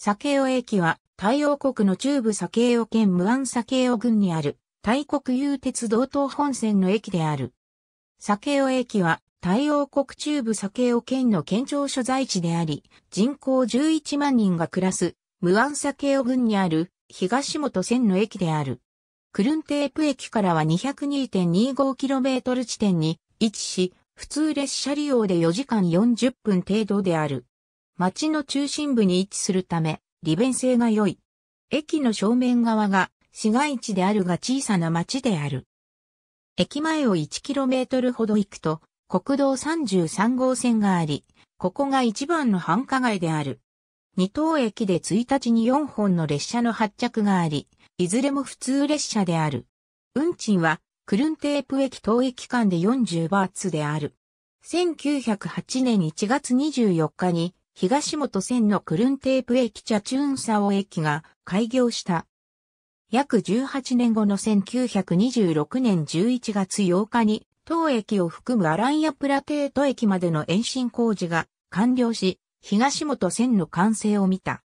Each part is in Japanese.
酒用駅は、太陽国の中部酒用県無安酒用郡にある、大国有鉄道東本線の駅である。酒用駅は、太陽国中部酒用県の県庁所在地であり、人口11万人が暮らす、無安酒用郡にある、東本線の駅である。クルンテープ駅からは 202.25km 地点に位置し、普通列車利用で4時間40分程度である。町の中心部に位置するため、利便性が良い。駅の正面側が市街地であるが小さな町である。駅前を 1km ほど行くと、国道33号線があり、ここが一番の繁華街である。二等駅で1日に4本の列車の発着があり、いずれも普通列車である。運賃は、クルンテープ駅等駅間で40バーツである。1908年1月24日に東本線のクルンテープ駅チャチューンサオ駅が開業した。約18年後の1926年11月8日に、当駅を含むアランヤプラテート駅までの延伸工事が完了し、東本線の完成を見た。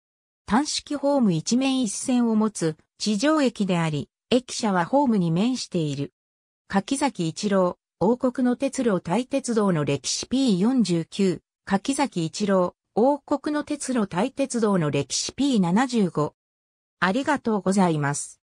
単式ホーム一面一線を持つ地上駅であり、駅舎はホームに面している。柿崎一郎、王国の鉄路大鉄道の歴史 P49、柿崎一郎、王国の鉄路対鉄道の歴史 P75。ありがとうございます。